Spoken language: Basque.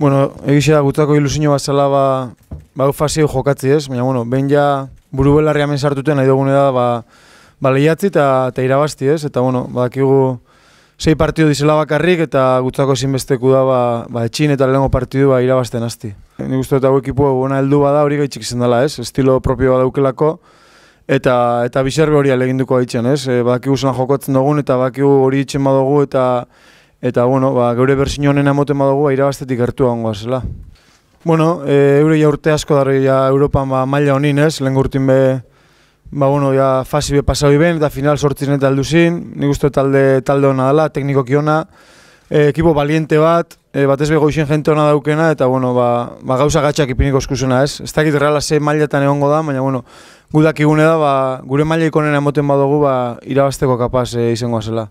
Bueno, egizia da, gutako ilusio bat zela, ba, ba fazio jokatzi ez, baina, bueno, ben ja, buru belarri hemen sartuten nahi dugune da, ba, ba lehiatzi eta, eta irabazti ez, eta, bueno, badakigu, sei partidu dizela bakarrik eta gutzako ezinbesteku da ba, ba etxin eta lehenko partidu ba, irabazten Ni guztu eta ekipu egona heldu bada hori gaitxik izan dela ez, estilo propio badaukelako eta eta biserbe hori aleginduko gaitxen ez, e, badakigu zena jokotzen dugun eta badakigu hori itxen badugu eta Eta, bueno, ba, geure berzin honen amoten badugu, ba, irabaztetik hartu hau zela., Bueno, e, eure ja urte asko dara, ja, Europan ba, maila honin ez, lehen gurtin be, ba, bueno, ja, fasi be pasau iben, eta final sortzen eta aldu zin, nik uste talde, talde hona dela, tekniko kiona, e, ekipo baliente bat, e, bat ez begoizien jente hona daukena, eta, bueno, ba, ba, gauza gatxak ipiniko eskusuna. ez. Ez dakit reala ze mailetan egongo da, baina, bueno, gudak da, ba, gure maila ikonena emoten badugu, ba, irabazteko kapaz e, izango zela.